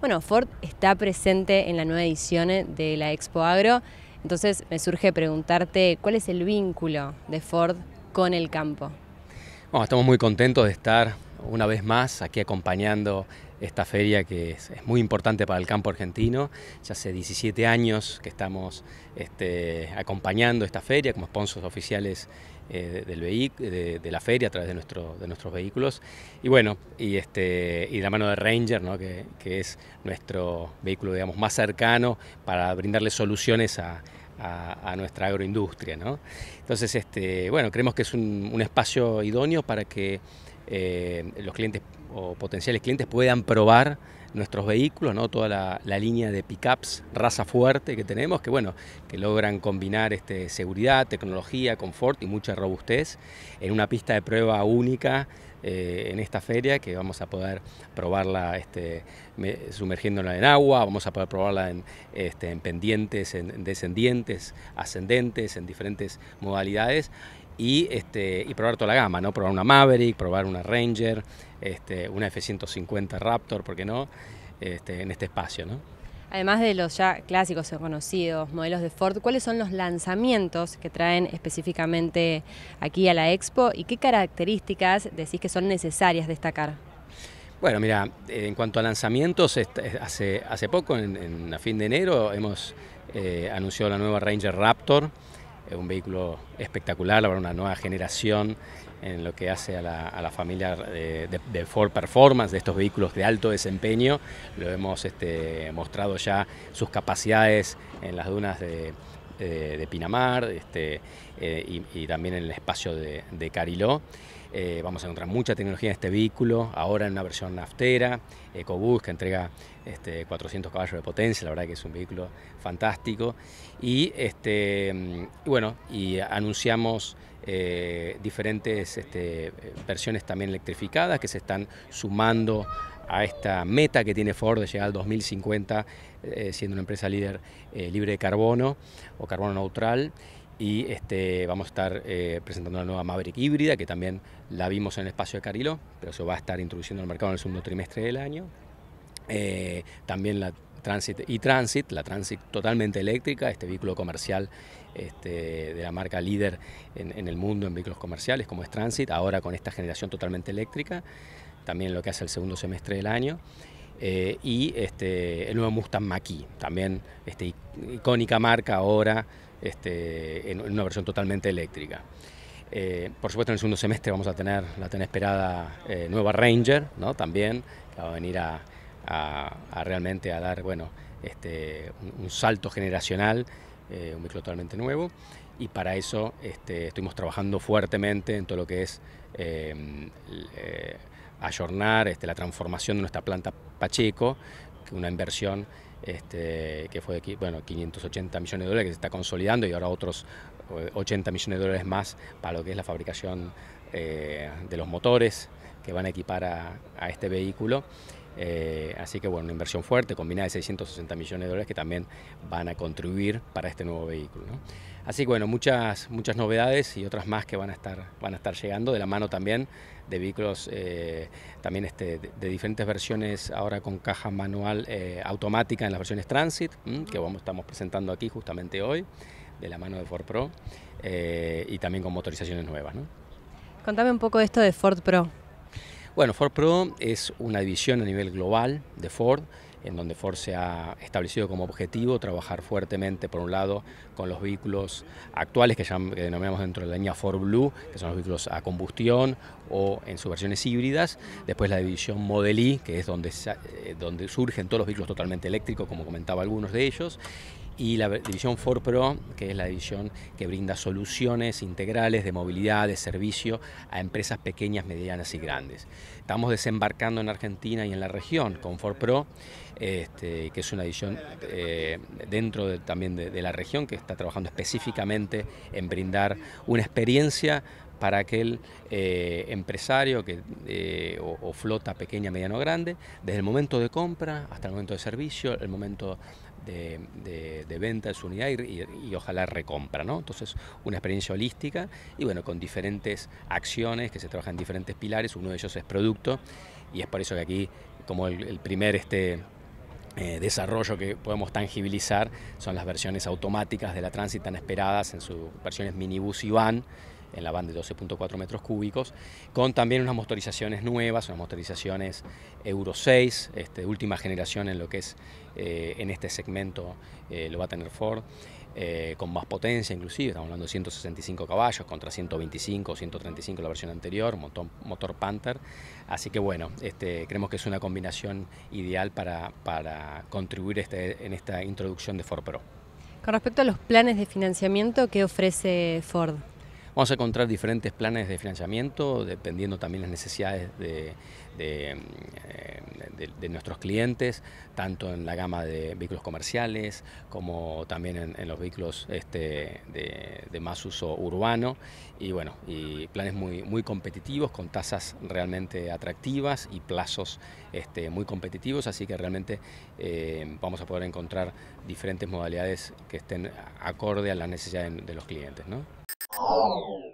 Bueno, Ford está presente en la nueva edición eh, de la Expo Agro, entonces me surge preguntarte cuál es el vínculo de Ford con el campo. estamos muy contentos de estar una vez más aquí acompañando esta feria que es, muy importante para el campo argentino. Ya hace 17 años que estamos este, acompañando esta feria como sponsors oficiales eh, del de, de, la feria a través de, nuestro, de nuestros vehículos. Y bueno, y, este, y la mano de Ranger, ¿no? que, es nuestro vehículo digamos, más cercano para brindarle soluciones a, nuestra agroindustria. Entonces, este, bueno, creemos que es un espacio idóneo para que eh, los clientes o potenciales clientes puedan probar nuestros vehículos, ¿no? toda la, línea de pickups raza fuerte que tenemos, que bueno, que logran combinar este, seguridad, tecnología, confort y mucha robustez en una pista de prueba única eh, en esta feria que vamos a poder probarla este, sumergiéndola en agua, vamos a poder probarla en, este, en pendientes, en descendientes, ascendentes, en diferentes modalidades este, y, probar toda la gama, ¿no? Probar una Maverick, probar una Ranger, este, una F-150 Raptor, ¿por qué no? Este, en este espacio, Además de los ya clásicos o conocidos modelos de Ford, ¿cuáles son los lanzamientos que traen específicamente aquí a la Expo y qué características decís que son necesarias destacar? Bueno, mira, en cuanto a lanzamientos, eh, hace, hace poco, a fin de enero, hemos eh, anunciado la nueva Ranger Raptor, es un vehículo espectacular habrá una nueva generación en lo que hace a la, familia de, Ford Performance, de estos vehículos de alto desempeño. Lo hemos este, mostrado ya sus capacidades en las dunas de, eh, de, Pinamar este, eh, y, también en el espacio de, Cariló. Eh, vamos a encontrar mucha tecnología en este vehículo, ahora en una versión naftera, Ecobus que entrega este, 400 caballos de potencia, la verdad que es un vehículo fantástico. Y, este, mm, bueno, y anunciamos diferentes este, versiones también electrificadas que se están sumando a esta meta que tiene Ford de llegar al 2050 eh, siendo una empresa líder eh, libre de carbono o carbono neutral. Y este, vamos a estar eh, presentando la nueva Maverick híbrida que también la vimos en el espacio de Carilo, pero se va a estar introduciendo al mercado en el segundo trimestre del año. también la Transit y Transit, la Transit totalmente eléctrica, este vehículo comercial este, de la marca líder en, en el mundo en vehículos comerciales como es Transit, ahora con esta generación totalmente eléctrica también lo que hace el segundo semestre del año. Eh, y este, el nuevo Mustang Mach-E, también este, icónica marca ahora este, en, una versión totalmente eléctrica. Eh, por supuesto, en el segundo semestre vamos a tener la tan esperada eh, nueva Ranger, ¿no? También, que va a venir a, realmente a dar, bueno, este, un, un, salto generacional, un vehículo totalmente nuevo. Y para eso este, estuvimos trabajando fuertemente en todo lo que es ayornar este, la transformación de nuestra planta Pacheco, una inversión este, que fue de bueno, 580 millones de dólares que se está consolidando y ahora otros 80 eh, millones de dólares más para lo que es la fabricación eh, de los motores que van a equipar a este vehículo. Eh, así que bueno, una inversión fuerte, combinada de 660 millones de dólares que también van a contribuir para este nuevo vehículo. Así que bueno, muchas, muchas novedades y otras más que van a estar, van a estar llegando de la mano también de vehículos eh, también este, de, diferentes versiones ahora con caja manual eh, automática en las versiones Transit, que vamos, estamos presentando aquí justamente hoy, de la mano de Ford Pro, y también con motorizaciones nuevas. Contame un poco esto de Ford Pro. Bueno, Ford Pro es una división a nivel global de Ford, en donde Ford se ha establecido como objetivo trabajar fuertemente, por un lado, con los vehículos actuales que, denominamos dentro de la línea Ford Blue, que son los vehículos a combustión o en sus versiones híbridas. Después la división Model I, que es donde, eh, donde surgen todos los vehículos totalmente eléctricos, como comentaba algunos de ellos y la división Forpro Pro, que es la división que brinda soluciones integrales de movilidad, de servicio a empresas pequeñas, medianas y grandes. Estamos desembarcando en Argentina y en la región con Ford Pro, este, que es una división eh, dentro también de, la región que está trabajando específicamente en brindar una experiencia para aquel eh, empresario que, eh, o, flota pequeña, mediana o grande, desde el momento de compra hasta el momento de servicio, el momento de, de, venta de su unidad y, ojalá recompra, ¿no? Entonces, una experiencia holística y bueno, con diferentes acciones que se trabajan en diferentes pilares, uno de ellos es producto y es por eso que aquí, como el, primer este, eh, desarrollo que podemos tangibilizar, son las versiones automáticas de la Transit tan esperadas en sus versiones minibus y van, en la banda de 12.4 metros cúbicos, con también unas motorizaciones nuevas, unas motorizaciones Euro 6, este, última generación en lo que es eh, en este segmento eh, lo va a tener Ford. Eh, con más potencia inclusive, estamos hablando de 165 caballos contra 125 o 135 la versión anterior, motor, Panther. Así que bueno, este, creemos que es una combinación ideal para, contribuir este, en esta introducción de Ford Pro. Con respecto a los planes de financiamiento, que ofrece Ford? Vamos a encontrar diferentes planes de financiamiento, dependiendo también las necesidades eh, de, nuestros clientes, tanto en la gama de vehículos comerciales como también en, los vehículos este, de, más uso urbano. Y bueno, y planes muy, competitivos, con tasas realmente atractivas y plazos este, muy competitivos, así que realmente eh, vamos a poder encontrar diferentes modalidades que estén acorde a las necesidades de los clientes. ¿no? Oh.